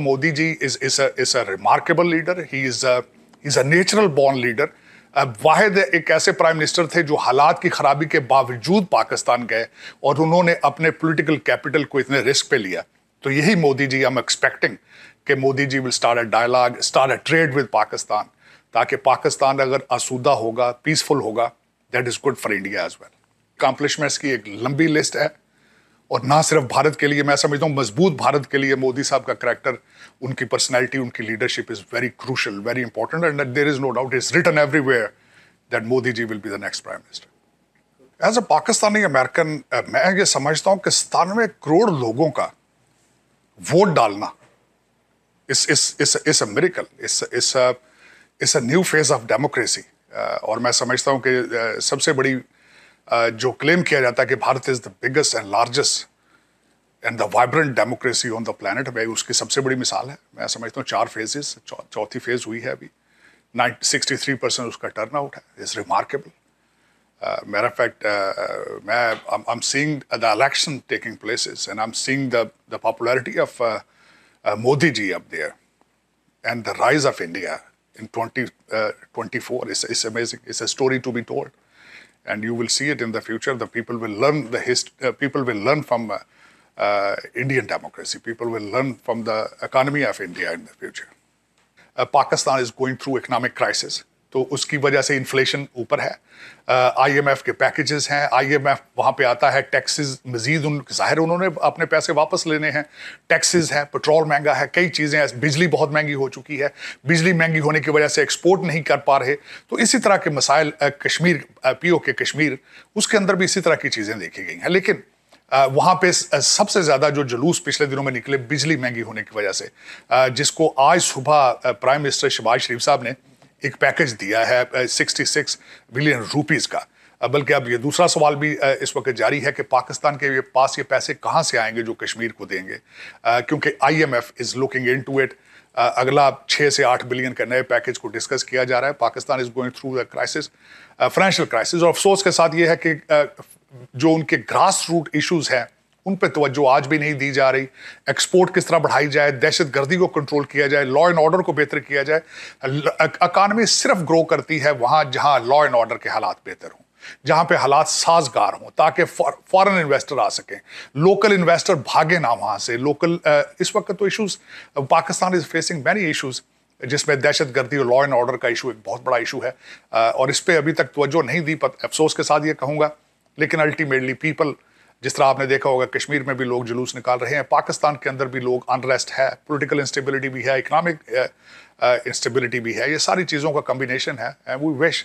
Modi ji is, is, a, is a remarkable leader. He is a, he's a natural born leader. वाहिद एक ऐसे prime minister थे जो हालात की खराबी के बावजूद पाकिस्तान गए और उन्होंने अपने पॉलिटिकल कैपिटल को इतने रिस्क पे लिया तो यही Modi ji I am expecting कि Modi ji will start a dialogue start a trade with Pakistan ताकि पाकिस्तान अगर आसूदा होगा पीसफुल होगा that is good for India as well accomplishments की एक लंबी लिस्ट है और ना सिर्फ भारत के लिए मैं समझता हूँ मजबूत भारत के लिए मोदी साहब का करैक्टर उनकी पर्सनैलिटी उनकी leadership is very crucial very important and there is no doubt is written everywhere that Modi ji will be the next prime minister as a Pakistani American मैं ये समझता हूँ कि सतानवे करोड़ लोगों का वोट डालना इस इस इस इस मेरिकल इस इस इस a new phase of democracy और मैं समझता हूँ कि uh, सबसे बड़ी uh, जो क्लेम किया जाता है कि Bharat is the biggest and largest and the vibrant democracy on the planet भाई उसकी सबसे बड़ी मिसाल है मैं समझता हूँ चार फेजेस चौथी फेज हुई है अभी सिक्सटी थ्री परसेंट उसका टर्न आउट है इज रिमार्केबल मेरा फैक्ट मैं I am seeing the election taking place and I am seeing the popularity of Modi ji अब there and the rise of India in twenty twenty four it's is amazing. It's a story to be told. and you will see it in the future. The people will learn the hist- uh, people will learn from uh, uh Indian democracy. People will learn from the economy of India in the future. Uh, Pakistan is going through economic crisis. तो उसकी वजह से inflation ऊपर है IMF के packages हैं IMF वहाँ पे आता है टैक्सेस मज़ीद उन ज़ाहिर उन्होंने अपने पैसे वापस लेने हैं टैक्सेस हैं पेट्रोल महंगा है कई चीज़ें बिजली बहुत महंगी हो चुकी है बिजली महंगी होने की वजह से एक्सपोर्ट नहीं कर पा रहे तो इसी तरह के मसाइल कश्मीर पी के कश्मीर उसके अंदर भी इसी तरह की चीज़ें देखी गई हैं लेकिन वहाँ पे सबसे ज़्यादा जो जुलूस पिछले दिनों में निकले बिजली महंगी होने की वजह से जिसको आज सुबह प्राइम मिनिस्टर शबाज शरीफ साहब ने एक पैकेज दिया है सिक्सटी सिक्स बिलियन रुपीज़ का बल्कि अब ये दूसरा सवाल भी इस वक्त जारी है कि पाकिस्तान के पास ये पैसे कहाँ से आएंगे जो कश्मीर को देंगे क्योंकि IMF is looking into it अगला छः से आठ बिलियन के नए पैकेज को डिस्कस किया जा रहा है Pakistan is going through the crisis financial crisis और अफसोस के साथ ये है कि जो उनके ग्रास रूट इशूज़ हैं उन पर तोज्जो आज भी नहीं दी जा रही एक्सपोर्ट किस तरह बढ़ाई जाए दहशत गर्दी को कंट्रोल किया जाए लॉ एंड ऑर्डर को बेहतर किया जाए अकानमी सिर्फ ग्रो करती है वहाँ जहाँ लॉ एंड ऑर्डर के हालात बेहतर हों जहाँ पे हालात साजगार हों ताकि फॉरेन इन्वेस्टर आ सकें लोकल इन्वेस्टर भागे ना वहाँ से लोकल इस वक्त तो issues Pakistan is facing many issues जिसमें दहशत गर्दी और लॉ एंड ऑर्डर का इशू एक बहुत बड़ा इशू है और इस पर अभी तक तोज्जो नहीं दी पर अफसोस के साथ ये कहूँगा लेकिन अल्टीमेटली पीपल जिस तरह आपने देखा होगा कश्मीर में भी लोग जुलूस निकाल रहे हैं पाकिस्तान के अंदर भी लोग अनरेस्ट है पॉलिटिकल इंस्टेबिलिटी भी है इकनॉमिक इंस्टेबिलिटी uh, uh, भी है ये सारी चीज़ों का कम्बिनेशन है and we wish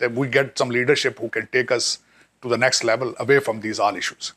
that we get some leadership who can take us to the next level away from these all issues